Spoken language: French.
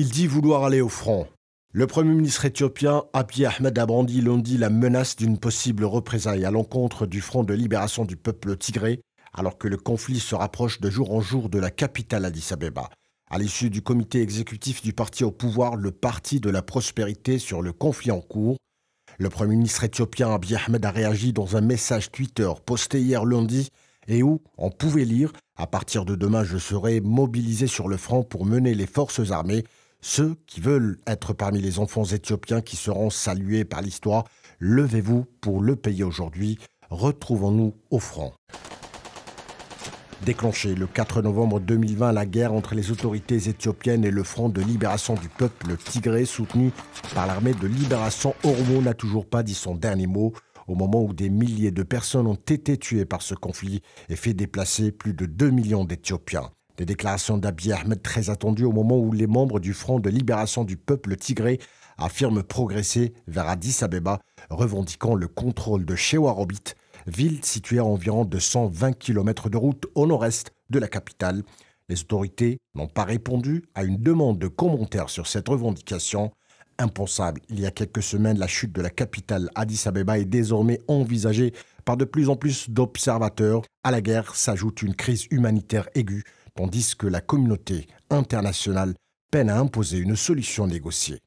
il dit vouloir aller au front. Le Premier ministre éthiopien Abiy Ahmed a brandi lundi la menace d'une possible représaille à l'encontre du Front de libération du peuple tigré, alors que le conflit se rapproche de jour en jour de la capitale Addis Abeba. À l'issue du comité exécutif du parti au pouvoir, le Parti de la prospérité sur le conflit en cours, le Premier ministre éthiopien Abiy Ahmed a réagi dans un message Twitter posté hier lundi et où on pouvait lire À partir de demain, je serai mobilisé sur le front pour mener les forces armées ceux qui veulent être parmi les enfants éthiopiens qui seront salués par l'histoire, levez-vous pour le pays aujourd'hui. Retrouvons-nous au front. Déclenchée le 4 novembre 2020, la guerre entre les autorités éthiopiennes et le Front de libération du peuple tigré, soutenu par l'armée de libération Oromo, n'a toujours pas dit son dernier mot. Au moment où des milliers de personnes ont été tuées par ce conflit et fait déplacer plus de 2 millions d'Éthiopiens. Les déclarations d'Abiy Ahmed très attendues au moment où les membres du Front de libération du peuple tigré affirment progresser vers Addis Abeba, revendiquant le contrôle de Shewarobit, ville située à environ 220 km de route au nord-est de la capitale. Les autorités n'ont pas répondu à une demande de commentaires sur cette revendication. Impensable, il y a quelques semaines, la chute de la capitale Addis Abeba est désormais envisagée par de plus en plus d'observateurs. À la guerre s'ajoute une crise humanitaire aiguë tandis que la communauté internationale peine à imposer une solution négociée.